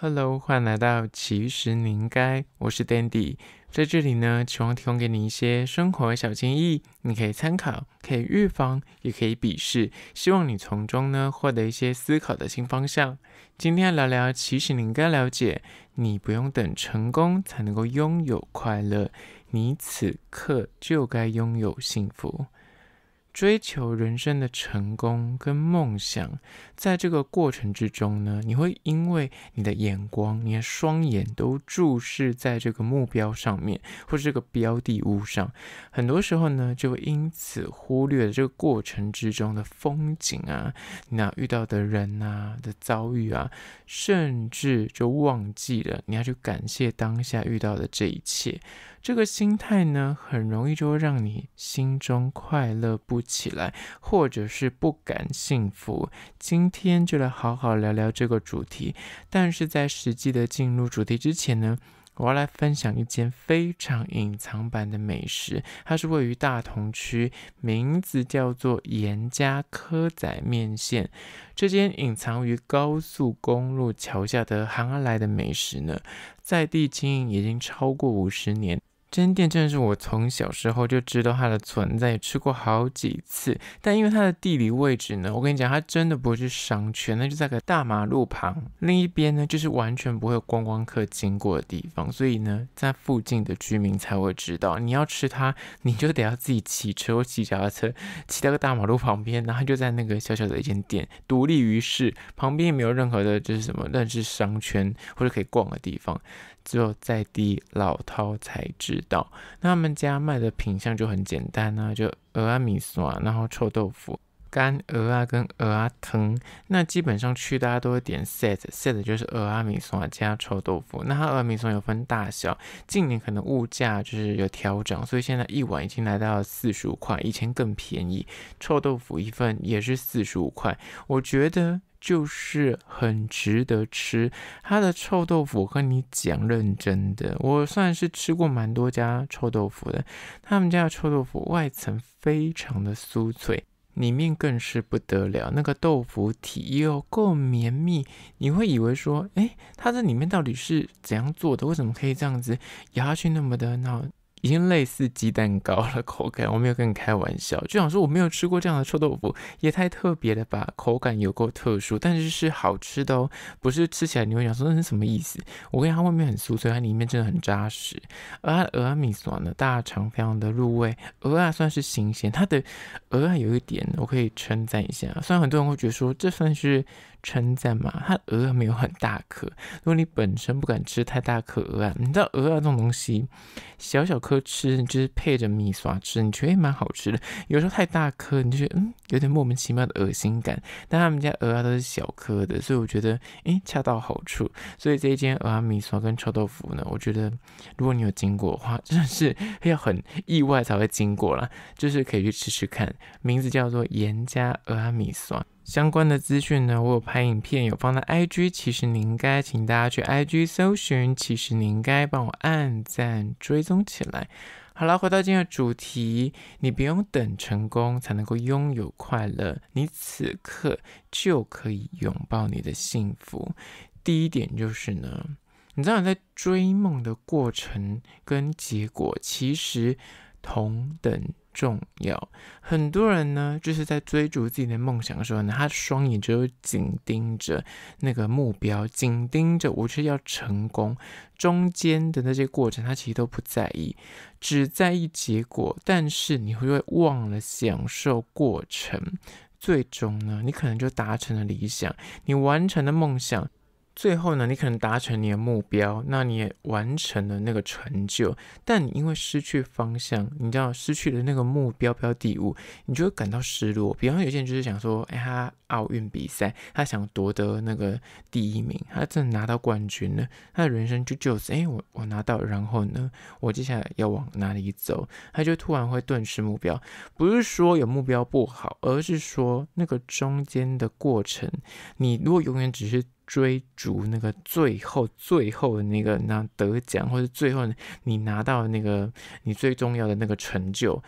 Hello，欢迎来到其实您该，我是 Dandy，在这里呢，希望提供给你一些生活小建议，你可以参考，可以预防，也可以鄙视，希望你从中呢获得一些思考的新方向。今天聊聊，其实您该了解，你不用等成功才能够拥有快乐，你此刻就该拥有幸福。追求人生的成功跟梦想，在这个过程之中呢，你会因为你的眼光、你的双眼都注视在这个目标上面，或者这个标的物上，很多时候呢，就因此忽略了这个过程之中的风景啊，那遇到的人啊的遭遇啊，甚至就忘记了你要去感谢当下遇到的这一切。这个心态呢，很容易就会让你心中快乐不起来，或者是不敢幸福。今天就来好好聊聊这个主题。但是在实际的进入主题之前呢，我要来分享一间非常隐藏版的美食，它是位于大同区，名字叫做严家科仔面线。这间隐藏于高速公路桥下的行来的美食呢，在地经营已经超过五十年。这间店真的是我从小时候就知道它的存在，吃过好几次。但因为它的地理位置呢，我跟你讲，它真的不是商圈，那就在个大马路旁，另一边呢就是完全不会观光客经过的地方，所以呢，在附近的居民才会知道。你要吃它，你就得要自己骑车或骑脚踏车，骑到个大马路旁边，然后就在那个小小的一间店，独立于世，旁边也没有任何的，就是什么，认识商圈或者可以逛的地方。只有在滴老饕才知道，那他们家卖的品相就很简单啊，就鹅阿米笋，然后臭豆腐、干鹅啊，跟鹅啊藤。那基本上去大家都会点 set，set 就是鹅阿米笋加臭豆腐。那鹅阿米笋有分大小，近年可能物价就是有调整，所以现在一碗已经来到四十五块，以前更便宜。臭豆腐一份也是四十五块，我觉得。就是很值得吃，它的臭豆腐和你讲认真的，我算是吃过蛮多家臭豆腐的，他们家的臭豆腐外层非常的酥脆，里面更是不得了，那个豆腐体又够绵密，你会以为说，哎，它这里面到底是怎样做的，为什么可以这样子咬下去那么的那？已经类似鸡蛋糕了，口感我没有跟你开玩笑，就想说我没有吃过这样的臭豆腐，也太特别了吧，口感有够特殊，但是是好吃的哦，不是吃起来你会想说那是什么意思？我跟它外面很酥脆，它里面真的很扎实，而鹅鸭米酸呢，大肠非常的入味，鹅啊算是新鲜，它的鹅啊有一点我可以称赞一下，虽然很多人会觉得说这算是。称赞嘛，它鹅啊没有很大颗。如果你本身不敢吃太大颗鹅啊，你知道鹅啊这种东西，小小颗吃就是配着米刷吃，你觉得也蛮好吃的。有时候太大颗你就觉得嗯有点莫名其妙的恶心感。但他们家鹅啊都是小颗的，所以我觉得哎恰到好处。所以这一间鹅啊米刷跟臭豆腐呢，我觉得如果你有经过的话，真的是要很意外才会经过啦，就是可以去吃吃看。名字叫做严家鹅啊米刷。相关的资讯呢，我有拍影片，有放在 IG。其实您该请大家去 IG 搜寻。其实您该帮我按赞、追踪起来。好了，回到今天的主题，你不用等成功才能够拥有快乐，你此刻就可以拥抱你的幸福。第一点就是呢，你知道在追梦的过程跟结果，其实。同等重要。很多人呢，就是在追逐自己的梦想的时候呢，他双眼就紧盯着那个目标，紧盯着我却要成功，中间的那些过程他其实都不在意，只在意结果。但是你会忘了享受过程，最终呢，你可能就达成了理想，你完成了梦想。最后呢，你可能达成你的目标，那你也完成了那个成就，但你因为失去方向，你知道失去了那个目标，标的第五，你就会感到失落。比方有些人就是想说，哎，他奥运比赛，他想夺得那个第一名，他正拿到冠军了，他的人生就就此，哎，我我拿到，然后呢，我接下来要往哪里走？他就突然会顿失目标。不是说有目标不好，而是说那个中间的过程，你如果永远只是。追逐那个最后、最后的那个那得奖，或者最后你拿到那个你最重要的那个成就，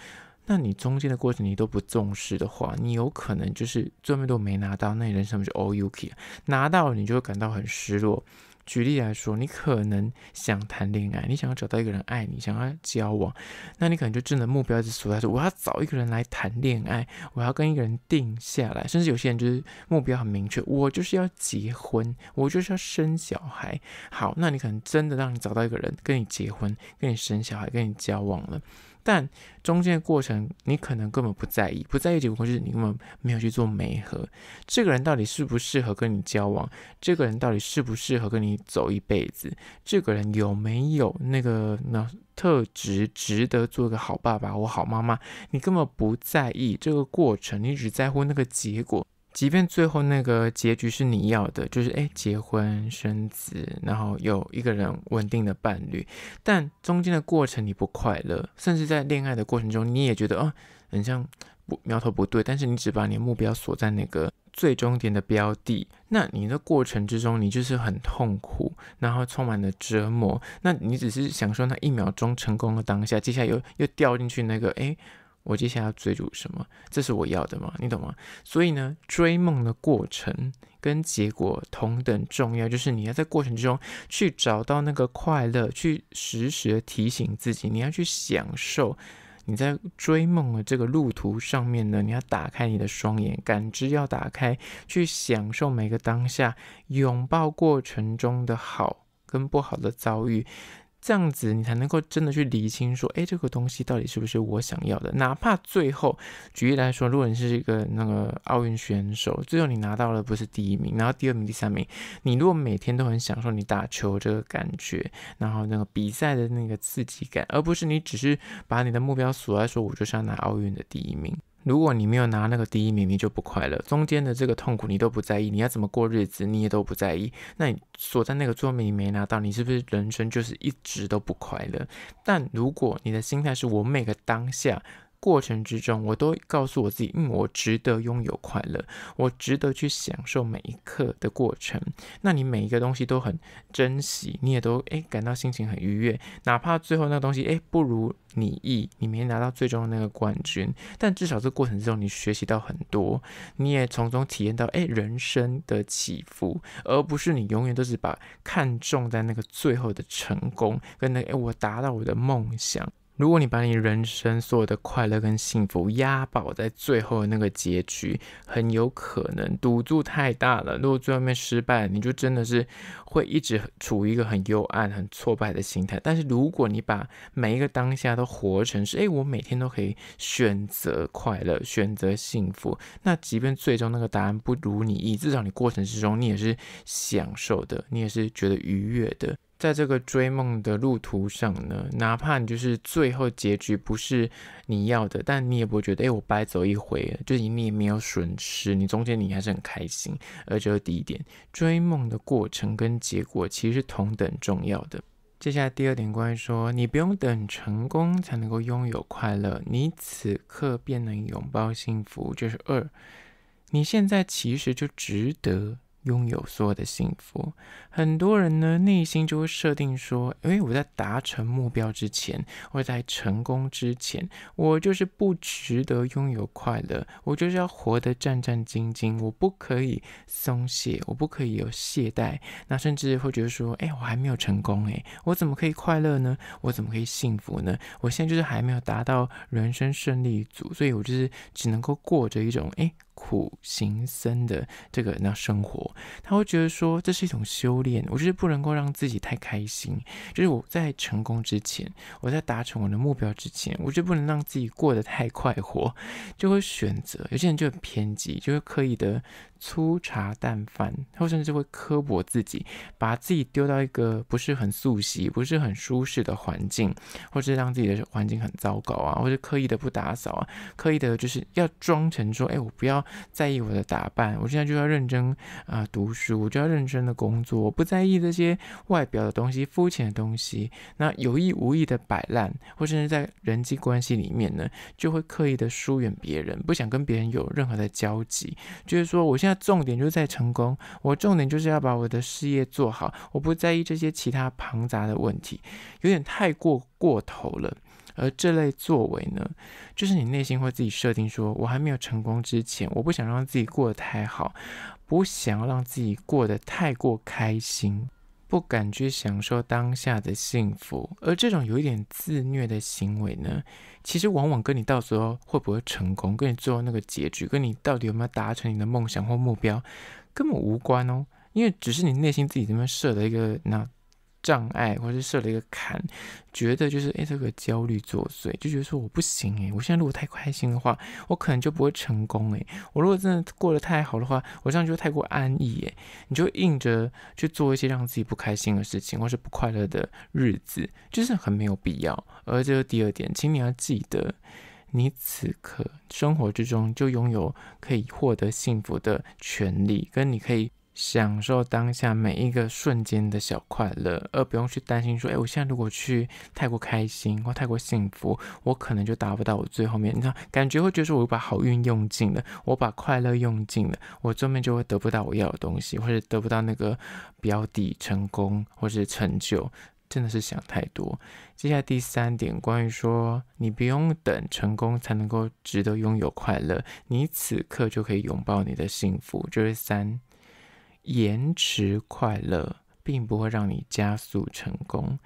那你中间的过程你都不重视的话，你有可能就是最后都没拿到，那你人生就是 all you key，拿到了你就会感到很失落。举例来说，你可能想谈恋爱，你想要找到一个人爱你，想要交往，那你可能就真的目标是所在，说我要找一个人来谈恋爱，我要跟一个人定下来，甚至有些人就是目标很明确，我就是要结婚，我就是要生小孩。好，那你可能真的让你找到一个人跟你结婚，跟你生小孩，跟你交往了。但中间的过程，你可能根本不在意，不在意结果，就是你根本没有去做媒合。这个人到底适不适合跟你交往？这个人到底适不适合跟你走一辈子？这个人有没有那个那特质，值得做个好爸爸、或好妈妈？你根本不在意这个过程，你只在乎那个结果。即便最后那个结局是你要的，就是哎，结婚生子，然后有一个人稳定的伴侣，但中间的过程你不快乐，甚至在恋爱的过程中你也觉得哦，很像不苗头不对，但是你只把你的目标锁在那个最终点的标的，那你的过程之中你就是很痛苦，然后充满了折磨，那你只是享受那一秒钟成功的当下，接下来又又掉进去那个哎。我接下来要追逐什么？这是我要的吗？你懂吗？所以呢，追梦的过程跟结果同等重要，就是你要在过程之中去找到那个快乐，去时时提醒自己，你要去享受你在追梦的这个路途上面呢，你要打开你的双眼，感知要打开，去享受每个当下，拥抱过程中的好跟不好的遭遇。这样子你才能够真的去理清，说，哎，这个东西到底是不是我想要的？哪怕最后，举例来说，如果你是一个那个奥运选手，最后你拿到了不是第一名，然后第二名、第三名，你如果每天都很享受你打球这个感觉，然后那个比赛的那个刺激感，而不是你只是把你的目标锁在说，我就是要拿奥运的第一名。如果你没有拿那个第一，明明就不快乐。中间的这个痛苦你都不在意，你要怎么过日子？你也都不在意。那你锁在那个桌面，你没拿到，你是不是人生就是一直都不快乐？但如果你的心态是我每个当下。过程之中，我都告诉我自己，嗯，我值得拥有快乐，我值得去享受每一刻的过程。那你每一个东西都很珍惜，你也都诶感到心情很愉悦。哪怕最后那个东西诶不如你意，你没拿到最终的那个冠军，但至少这过程之中你学习到很多，你也从中体验到诶人生的起伏，而不是你永远都是把看重在那个最后的成功跟那诶我达到我的梦想。如果你把你人生所有的快乐跟幸福押宝在最后的那个结局，很有可能赌注太大了。如果最后面失败，你就真的是会一直处于一个很幽暗、很挫败的心态。但是如果你把每一个当下都活成是，诶，我每天都可以选择快乐、选择幸福，那即便最终那个答案不如你意，至少你过程之中你也是享受的，你也是觉得愉悦的。在这个追梦的路途上呢，哪怕你就是最后结局不是你要的，但你也不会觉得，哎，我白走一回，就是你也没有损失，你中间你还是很开心。而这是第一点，追梦的过程跟结果其实同等重要的。接下来第二点，关于说你不用等成功才能够拥有快乐，你此刻便能拥抱幸福。这是二，你现在其实就值得。拥有所有的幸福，很多人呢内心就会设定说：“诶，我在达成目标之前，或在成功之前，我就是不值得拥有快乐。我就是要活得战战兢兢，我不可以松懈，我不可以有懈怠。那甚至会觉得说：‘哎，我还没有成功，哎，我怎么可以快乐呢？我怎么可以幸福呢？我现在就是还没有达到人生胜利组，所以我就是只能够过着一种哎。”苦行僧的这个那生活，他会觉得说这是一种修炼。我就是不能够让自己太开心。就是我在成功之前，我在达成我的目标之前，我就不能让自己过得太快活，就会选择有些人就很偏激，就会刻意的。粗茶淡饭，或甚至会刻薄自己，把自己丢到一个不是很素习、不是很舒适的环境，或是让自己的环境很糟糕啊，或者刻意的不打扫啊，刻意的就是要装成说，哎，我不要在意我的打扮，我现在就要认真啊读书，我就要认真的工作，我不在意这些外表的东西、肤浅的东西。那有意无意的摆烂，或甚至在人际关系里面呢，就会刻意的疏远别人，不想跟别人有任何的交集，就是说我现在。那重点就在成功，我重点就是要把我的事业做好，我不在意这些其他庞杂的问题，有点太过过头了。而这类作为呢，就是你内心会自己设定，说我还没有成功之前，我不想让自己过得太好，不想要让自己过得太过开心。不敢去享受当下的幸福，而这种有一点自虐的行为呢，其实往往跟你到时候会不会成功，跟你最后那个结局，跟你到底有没有达成你的梦想或目标根本无关哦，因为只是你内心自己这边设的一个那。障碍，或是设了一个坎，觉得就是哎，这个焦虑作祟，就觉得说我不行哎，我现在如果太开心的话，我可能就不会成功哎，我如果真的过得太好的话，我这样就太过安逸哎，你就硬着去做一些让自己不开心的事情，或是不快乐的日子，就是很没有必要。而这个第二点，请你要记得，你此刻生活之中就拥有可以获得幸福的权利，跟你可以。享受当下每一个瞬间的小快乐，而不用去担心说：“哎，我现在如果去太过开心或太过幸福，我可能就达不到我最后面。”你看，感觉会觉得说：“我把好运用尽了，我把快乐用尽了，我后面就会得不到我要的东西，或者得不到那个标的成功或是成就。”真的是想太多。接下来第三点，关于说你不用等成功才能够值得拥有快乐，你此刻就可以拥抱你的幸福。就是三。延迟快乐，并不会让你加速成功。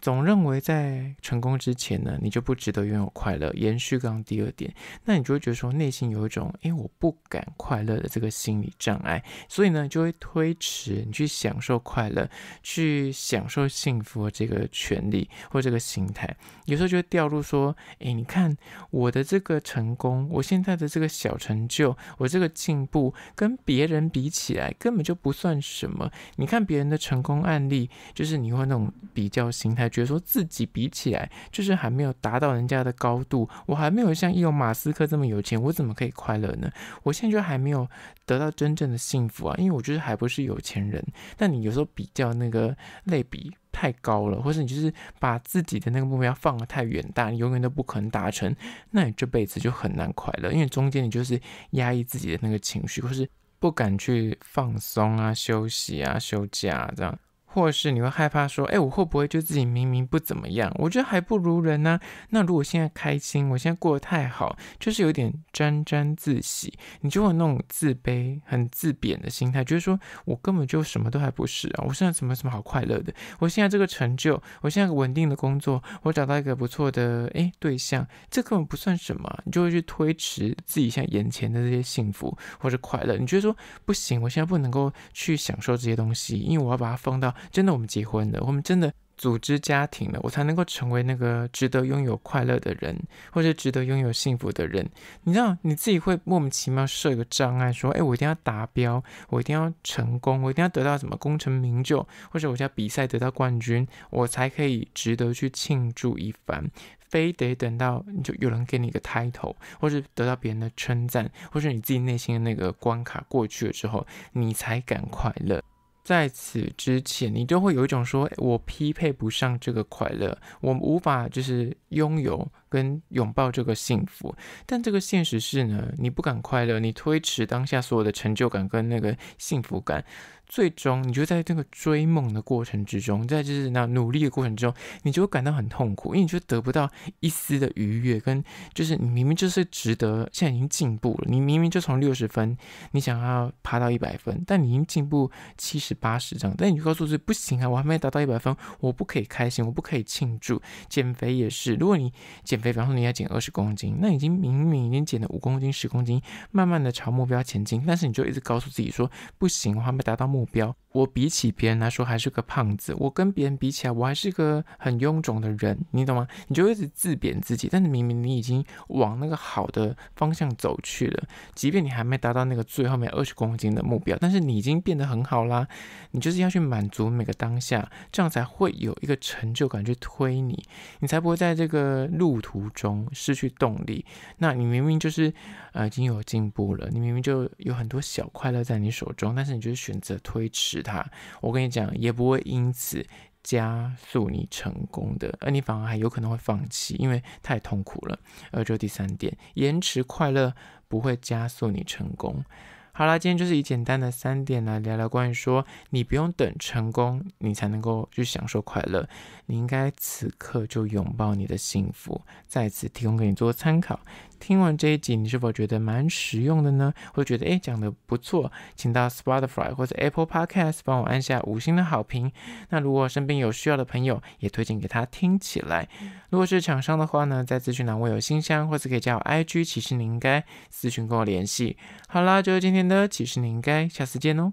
总认为在成功之前呢，你就不值得拥有快乐。延续刚刚第二点，那你就会觉得说，内心有一种“哎，我不敢快乐”的这个心理障碍，所以呢，你就会推迟你去享受快乐、去享受幸福的这个权利或这个心态。有时候就会掉入说：“哎，你看我的这个成功，我现在的这个小成就，我这个进步跟别人比起来根本就不算什么。你看别人的成功案例，就是你会那种比较心态。”觉得说自己比起来，就是还没有达到人家的高度，我还没有像伊隆·马斯克这么有钱，我怎么可以快乐呢？我现在就还没有得到真正的幸福啊，因为我就是还不是有钱人。但你有时候比较那个类比太高了，或是你就是把自己的那个目标放得太远大，你永远都不可能达成，那你这辈子就很难快乐，因为中间你就是压抑自己的那个情绪，或是不敢去放松啊、休息啊、休假这样。或是你会害怕说，哎，我会不会就自己明明不怎么样，我觉得还不如人呢？那如果现在开心，我现在过得太好，就是有点沾沾自喜，你就会那种自卑、很自贬的心态，就是说我根本就什么都还不是啊！我现在怎么怎么好快乐的？我现在这个成就，我现在个稳定的工作，我找到一个不错的哎对象，这根本不算什么，你就会去推迟自己现在眼前的这些幸福或是快乐。你觉得说不行，我现在不能够去享受这些东西，因为我要把它放到。真的，我们结婚了，我们真的组织家庭了，我才能够成为那个值得拥有快乐的人，或者值得拥有幸福的人。你知道，你自己会莫名其妙设一个障碍，说：“哎，我一定要达标，我一定要成功，我一定要得到什么功成名就，或者我要比赛得到冠军，我才可以值得去庆祝一番。非得等到就有人给你一个抬头，或是得到别人的称赞，或是你自己内心的那个关卡过去了之后，你才敢快乐。”在此之前，你就会有一种说：“我匹配不上这个快乐，我无法就是拥有。”跟拥抱这个幸福，但这个现实是呢，你不敢快乐，你推迟当下所有的成就感跟那个幸福感，最终你就在这个追梦的过程之中，在就是那努力的过程之中，你就会感到很痛苦，因为你就得不到一丝的愉悦，跟就是你明明就是值得，现在已经进步了，你明明就从六十分，你想要爬到一百分，但你已经进步七十、八十这样，但你就告诉自己不行啊，我还没达到一百分，我不可以开心，我不可以庆祝。减肥也是，如果你减。减肥，比方说你要减二十公斤，那已经明明已经减了五公斤、十公斤，慢慢的朝目标前进，但是你就一直告诉自己说，不行，还没达到目标。我比起别人来说还是个胖子，我跟别人比起来我还是个很臃肿的人，你懂吗？你就一直自贬自己，但是明明你已经往那个好的方向走去了，即便你还没达到那个最后面二十公斤的目标，但是你已经变得很好啦。你就是要去满足每个当下，这样才会有一个成就感去推你，你才不会在这个路途中失去动力。那你明明就是呃已经有进步了，你明明就有很多小快乐在你手中，但是你就是选择推迟。他，我跟你讲，也不会因此加速你成功的，而你反而还有可能会放弃，因为太痛苦了。而就第三点，延迟快乐不会加速你成功。好啦，今天就是以简单的三点来聊聊关于说，你不用等成功，你才能够去享受快乐，你应该此刻就拥抱你的幸福。再次提供给你做参考。听完这一集，你是否觉得蛮实用的呢？会觉得诶讲的不错，请到 Spotify 或者 Apple Podcast 帮我按下五星的好评。那如果身边有需要的朋友，也推荐给他听起来。如果是厂商的话呢，在咨询栏位有信箱，或是可以加我 IG，其实你应该咨询跟我联系。好啦，就是今天的，其实你应该下次见哦。